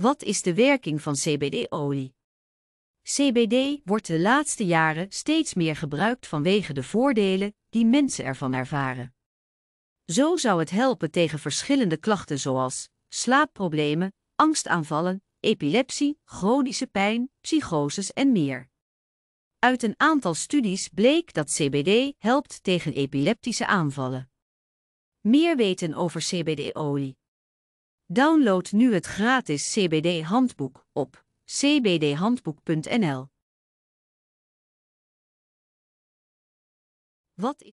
Wat is de werking van CBD-olie? CBD wordt de laatste jaren steeds meer gebruikt vanwege de voordelen die mensen ervan ervaren. Zo zou het helpen tegen verschillende klachten zoals slaapproblemen, angstaanvallen, epilepsie, chronische pijn, psychoses en meer. Uit een aantal studies bleek dat CBD helpt tegen epileptische aanvallen. Meer weten over CBD-olie. Download nu het gratis CBD-handboek op cbdhandboek.nl. Wat